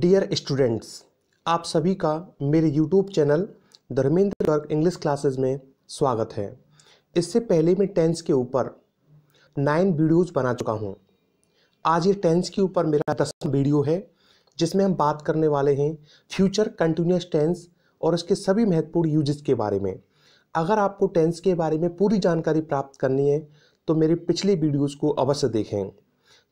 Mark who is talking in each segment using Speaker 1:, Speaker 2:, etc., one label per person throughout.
Speaker 1: dear students आप सभी का मेरे YouTube channel Dharmendra Garg English classes में स्वागत है इससे पहले मैं टेंस के ऊपर नाइन वीडियोस बना चुका हूँ आज ये टेंस के ऊपर मेरा दस वीडियो है जिसमें हम बात करने वाले हैं फ्यूचर कंटिन्यूस टेंस और इसके सभी महत्वपूर्ण यूजेस के बारे में अगर आपको टेंस के बारे में पूरी जानकारी प्राप्त करनी है तो मेरे पिछले वीडियोज़ को अवश्य देखें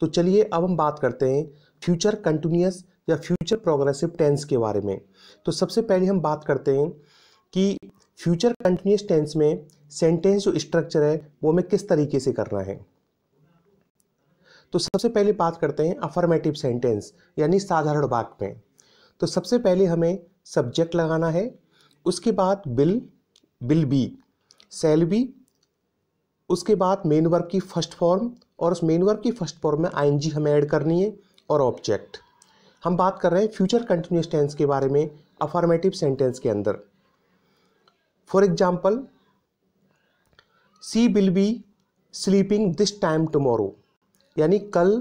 Speaker 1: तो चलिए अब हम बात करते हैं फ्यूचर कंटिन्यूस या फ्यूचर प्रोग्रेसिव टेंस के बारे में तो सबसे पहले हम बात करते हैं कि फ्यूचर कंटिन्यूस टेंस में सेंटेंस जो स्ट्रक्चर है वो हमें किस तरीके से करना है तो सबसे पहले बात करते हैं अफर्मेटिव सेंटेंस यानी साधारण वाक्य में तो सबसे पहले हमें सब्जेक्ट लगाना है उसके बाद will will be shall be उसके बाद मेन वर्क की फर्स्ट फॉर्म और उस मेन वर्क की फर्स्ट फॉर्म में आईएनजी हमें ऐड करनी है और ऑब्जेक्ट हम बात कर रहे हैं फ्यूचर कंटिन्यूस टेंस के बारे में अफॉर्मेटिव सेंटेंस के अंदर for example she will be sleeping this time tomorrow यानी कल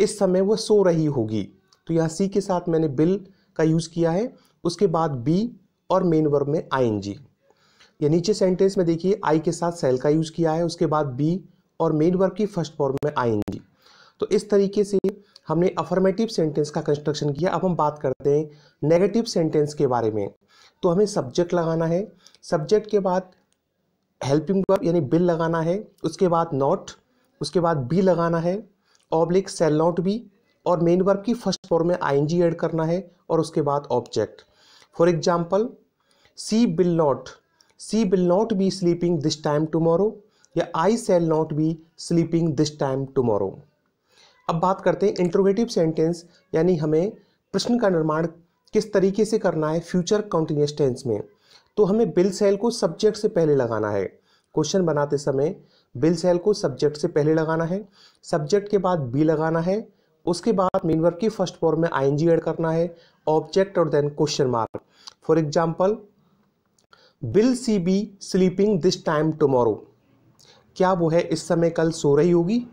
Speaker 1: इस समय वह सो रही होगी तो यहाँ सी के साथ मैंने बिल का यूज़ किया है उसके बाद बी और मेन वर्ब में आई या नीचे सेंटेंस में देखिए आई के साथ सेल का यूज़ किया है उसके बाद बी और मेन वर्ब की फर्स्ट फॉर्म में आई तो इस तरीके से हमने अफर्मेटिव सेंटेंस का कंस्ट्रक्शन किया अब हम बात करते हैं नेगेटिव सेंटेंस के बारे में तो हमें सब्जेक्ट लगाना है सब्जेक्ट के बाद हेल्पिंग वर्ब यानी बिल लगाना है उसके बाद नॉट उसके बाद बी लगाना है ऑब्लिक सेल नॉट बी और मेन वर्ब की फर्स्ट फॉर्म में आईएनजी ऐड करना है और उसके बाद object for example she will not she will not be sleeping this time tomorrow या I shall not be sleeping this time tomorrow अब बात करते हैं इंट्रोगेटिव सेंटेंस यानी हमें प्रश्न का निर्माण किस तरीके से करना है फ्यूचर कंटिन्यूस टेंस में तो हमें बिल सेल को सब्जेक्ट से पहले लगाना है क्वेश्चन बनाते समय बिल सेल को सब्जेक्ट से पहले लगाना है सब्जेक्ट के बाद बी लगाना है उसके बाद मेन की फर्स्ट फॉर्म में आई एड करना है ऑब्जेक्ट और then question mark for example will she be sleeping this time tomorrow क्या वो है इस समय कल सो रही होगी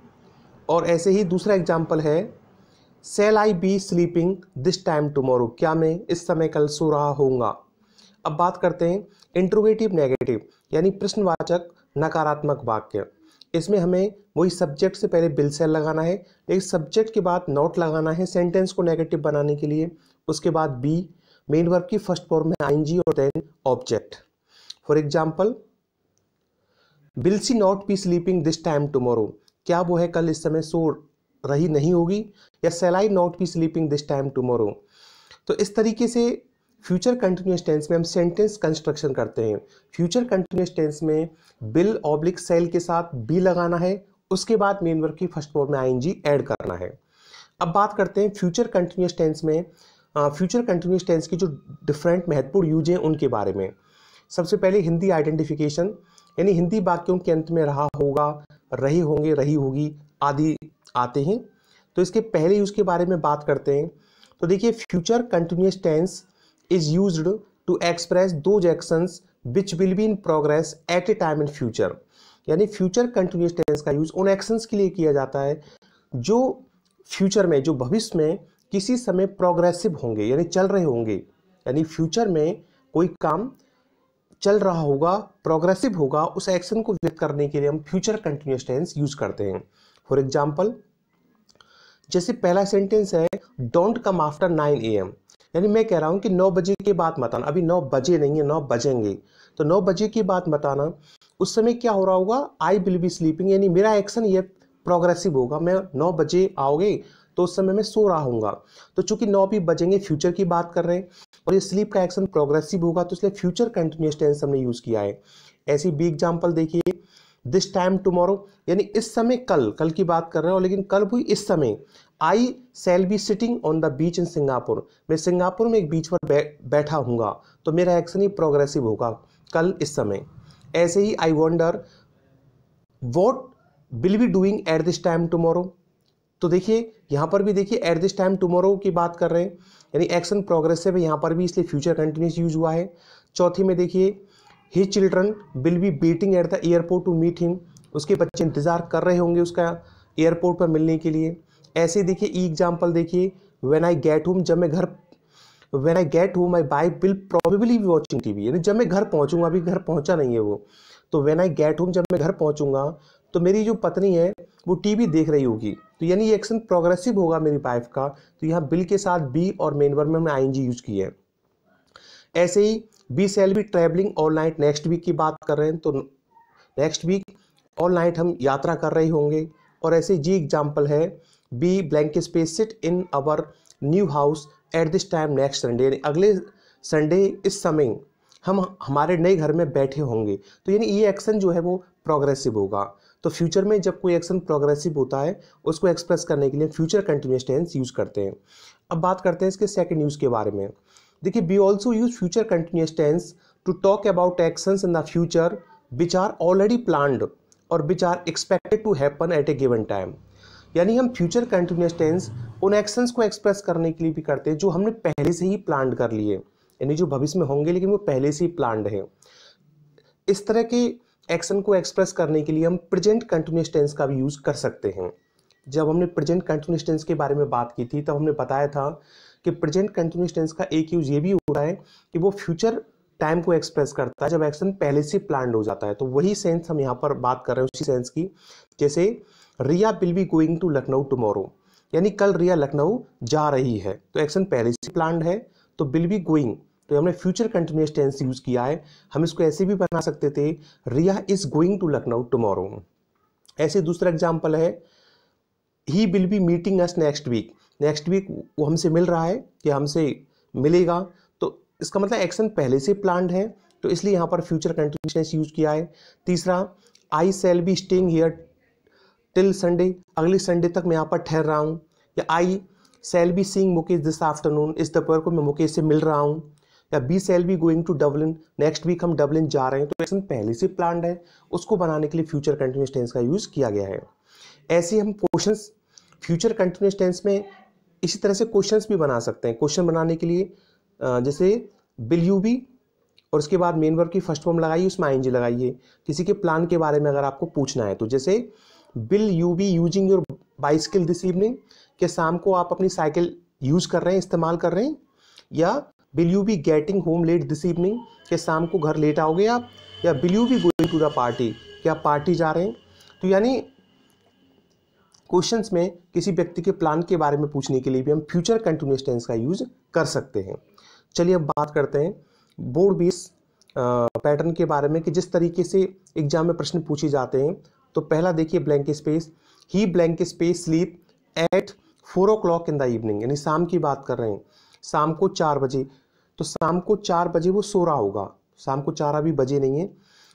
Speaker 1: और ऐसे ही दूसरा एग्जाम्पल है shall I be sleeping this time tomorrow क्या मैं इस समय कल सो रहा होऊंगा अब बात करते हैं इंट्रोगेटिव नेगेटिव यानी प्रश्नवाचक नकारात्मक वाक्य इसमें हमें वही सब्जेक्ट से पहले बिल सेल लगाना है लेकिन सब्जेक्ट के बाद नॉट लगाना है सेंटेंस को नेगेटिव बनाने के लिए उसके बाद बी मेन वर्क की फर्स्ट फॉर्म में आईएनजी और then object for example will she not be sleeping this time tomorrow क्या वो है कल इस समय सो रही नहीं होगी या shall I not be sleeping this time tomorrow तो इस तरीके से फ्यूचर कंटिन्यूस टेंस में हम सेंटेंस कंस्ट्रक्शन करते हैं फ्यूचर कंटिन्यूस टेंस में बिल ऑब्लिक सेल के साथ बी लगाना है उसके बाद मेन वर्क की फर्स्ट फॉर्म में आईएनजी ऐड करना है अब बात करते हैं फ्यूचर कंटिन्यूस टेंस में फ्यूचर कंटिन्यूस टेंस की जो डिफरेंट महत्वपूर्ण यूज हैं उनके बारे में सबसे पहले हिंदी आइडेंटिफिकेशन यानी हिंदी वाक्यों के अंत में रहा होगा रही होंगे रही होगी आदि आते हैं तो इसके पहले यूज़ के बारे में बात करते हैं तो देखिए future continuous tense is use to express दो actions which will be in progress at a time in future यानी फ्यूचर कंटिन्यूस टेंस का यूज़ उन एक्शंस के लिए किया जाता है जो फ्यूचर में जो भविष्य में किसी समय प्रोग्रेसिव होंगे यानी चल रहे होंगे यानी फ्यूचर में कोई काम चल रहा होगा प्रोग्रेसिव होगा उस एक्शन को व्यक्त करने के लिए हम फ्यूचर कंटिन्यूस टेंस यूज करते हैं फॉर एग्जाम्पल जैसे पहला सेंटेंस है don't come after nine A M यानी मैं कह रहा हूँ कि नौ बजे के बाद मत आना अभी नौ बजे नहीं है नौ बजेंगे तो नौ बजे की बात मत आना उस समय क्या हो रहा होगा आई विल बी स्लीपिंग यानी मेरा एक्शन ये प्रोग्रेसिव होगा मैं नौ बजे आओगे तो उस समय मैं सो रहा हूँ तो चूंकि नौ भी बचेंगे फ्यूचर की बात कर रहे हैं और ये स्लीप का एक्शन प्रोग्रेसिव होगा तो इसलिए फ्यूचर कंटिन्यूस टेंस हमने यूज़ किया है ऐसी बी एग्जाम्पल देखिए दिस टाइम टुमारो यानी इस समय कल कल की बात कर रहे हो लेकिन कल भी इस समय I shall be sitting on the beach in Singapore मैं सिंगापुर में एक बीच पर बै, बैठा हूँ तो मेरा एक्शन ही प्रोग्रेसिव होगा कल इस समय ऐसे ही I wonder what will be doing at this time tomorrow तो देखिए यहाँ पर भी देखिए एट दिस टाइम टुमारो की बात कर रहे हैं यानी एक्शन प्रोग्रेसिव है यहाँ पर भी इसलिए फ्यूचर कंटिन्यूस यूज हुआ है चौथी में देखिए his children will be waiting at the airport to meet him उसके बच्चे इंतजार कर रहे होंगे उसका एयरपोर्ट पर मिलने के लिए ऐसे देखिए ई एग्जाम्पल देखिए वेन आई गेट होम जब मैं घर when I get home I by will probably be watching TV यानी जब मैं घर पहुँचूंगा अभी घर पहुँचा नहीं है वो तो वेन आई गेट होम जब मैं घर पहुँचूंगा तो मेरी जो पत्नी है वो टीवी देख रही होगी तो यानी ये एक्शन प्रोग्रेसिव होगा मेरी वाइफ का तो यहाँ बिल के साथ बी और मेन वर्ब में हमने आई यूज की है ऐसे ही we shall be travelling all night next week की बात कर रहे हैं तो नेक्स्ट वीक ऑल नाइट हम यात्रा कर रहे होंगे और ऐसे जी एग्जाम्पल है we blank space sit in our new house at this time next Sunday यानी अगले संडे इस समय हम हमारे नए घर में बैठे होंगे तो यानी ये एक्शन जो है वो प्रोग्रेसिव होगा तो फ्यूचर में जब कोई एक्शन प्रोग्रेसिव होता है उसको एक्सप्रेस करने के लिए फ्यूचर कंटिन्यूस टेंस यूज़ करते हैं अब बात करते हैं इसके सेकेंड यूज़ के बारे में देखिए we also use future continuous tense to talk about action in the future which are already planned और which are expected to happen at a given time यानी हम फ्यूचर कंटिन्यूस टेंस उन actions को express करने के लिए भी करते हैं जो हमने पहले से ही प्लान कर लिए यानी जो भविष्य में होंगे लेकिन वो पहले से ही प्लान्ड है इस तरह के एक्शन को एक्सप्रेस करने के लिए हम प्रेजेंट कंटिन्यूस टेंस का भी यूज़ कर सकते हैं जब हमने प्रेजेंट कंटिन्यूस टेंस के बारे में बात की थी तब तो हमने बताया था कि प्रेजेंट कंटिन्यूस टेंस का एक यूज़ ये भी होता है कि वो फ्यूचर टाइम को एक्सप्रेस करता है जब एक्शन पहले से प्लान हो जाता है तो वही सेंस हम यहाँ पर बात कर रहे हैं उसी सेंस की जैसे Riya will be going to Lucknow tomorrow यानी कल रिया लखनऊ जा रही है तो एक्शन पहले से प्लान है तो विल बी गोइंग तो हमने फ्यूचर कंटिन्यूस टेंस यूज किया है हम इसको ऐसे भी बना सकते थे Riya is going to Lucknow tomorrow ऐसे दूसरा एग्जाम्पल है he will be meeting us next week next week वो हमसे मिल रहा है या हमसे मिलेगा तो इसका मतलब एक्शन पहले से प्लान है तो इसलिए यहाँ पर फ्यूचर कंटिन्यूस यूज किया है तीसरा I shall be staying here till Sunday अगले संडे तक मैं यहाँ पर ठहर रहा हूँ या I shall be seeing Mukesh this afternoon इस दोपहर को मैं मुकेश से मिल रहा हूँ या we shall be going to Dublin next week हम डबलिन जा रहे हैं तो एक्शन पहले से प्लान है उसको बनाने के लिए फ्यूचर कंटिन्यूस टेंस का यूज़ किया गया है ऐसे हम क्वेश्चन फ्यूचर कंटिन्यूस टेंस में इसी तरह से क्वेश्चन भी बना सकते हैं क्वेश्चन बनाने के लिए जैसे बिल यू बी और उसके बाद मेन वर्क की फर्स्ट फॉर्म लगाइए उसमें आई लगाइए किसी के प्लान के बारे में अगर आपको पूछना है तो जैसे will you be using your bicycle this evening के शाम को आप अपनी साइकिल यूज़ कर रहे हैं इस्तेमाल कर रहे हैं या will you be getting home late this evening क्या शाम को घर लेट आओगे आप या will you be going to the party क्या पार्टी जा रहे हैं तो यानी क्वेश्चंस में किसी व्यक्ति के प्लान के बारे में पूछने के लिए भी हम फ्यूचर कंटिन्यूस टेंस का यूज कर सकते हैं चलिए अब बात करते हैं बोर्ड बेस पैटर्न के बारे में कि जिस तरीके से एग्जाम में प्रश्न पूछे जाते हैं तो पहला देखिए blank space he blank space sleep at four o'clock in the evening यानी शाम की बात कर रहे हैं शाम को चार बजे तो शाम को चार बजे वो सो रहा होगा शाम को चार अभी बजे नहीं है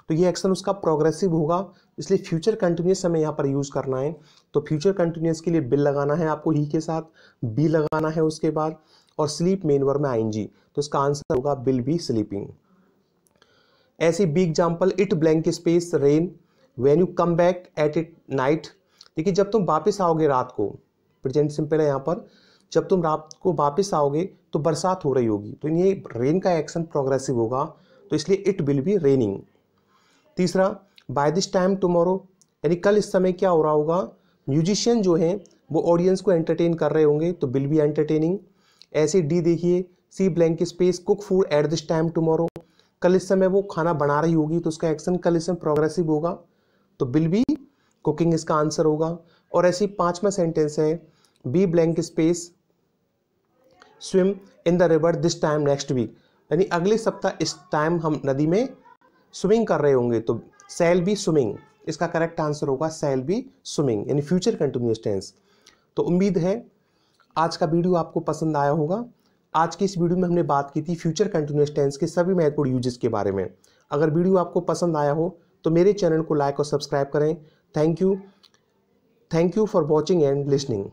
Speaker 1: तो ये एक्शन उसका प्रोग्रेसिव होगा इसलिए फ्यूचर कंटिन्यूस हमें यहाँ पर यूज़ करना है तो फ्यूचर कंटिन्यूस के लिए बिल लगाना है आपको ही e के साथ बी लगाना है उसके बाद और स्लीप मेन वर्ब में आईएनजी तो इसका आंसर होगा बिल बी स्लीपिंग ऐसे B example it blank space rain when you come back at it night देखिए जब तुम वापस आओगे रात को प्रेजेंट सिंपल है यहाँ पर जब तुम रात को वापस आओगे तो बरसात हो रही होगी तो ये रेन का एक्शन प्रोग्रेसिव होगा तो इसलिए इट विल बी रेनिंग तीसरा बाय दिस टाइम टुमारो यानी कल इस समय क्या हो रहा होगा म्यूजिशियन जो हैं वो ऑडियंस को एंटरटेन कर रहे होंगे तो विल बी एंटरटेनिंग ऐसे डी देखिए C blank space cook food at this time tomorrow कल इस समय वो खाना बना रही होगी तो उसका एक्शन कल इस समय प्रोग्रेसिव होगा तो बिल बी कुकिंग इसका आंसर होगा और ऐसी पाँचवा सेंटेंस है we blank space swim in the river this time next week यानी अगले सप्ताह इस टाइम हम नदी में स्विमिंग कर रहे होंगे तो सेल बी स्विमिंग इसका करेक्ट आंसर होगा सेल बी स्विमिंग यानी फ्यूचर कंटिन्यूस टेंस तो उम्मीद है आज का वीडियो आपको पसंद आया होगा आज की इस वीडियो में हमने बात की थी फ्यूचर कंटिन्यूस टेंस के सभी महत्वपूर्ण यूजेस के बारे में अगर वीडियो आपको पसंद आया हो तो मेरे चैनल को लाइक और सब्सक्राइब करें thank you thank you for watching and listening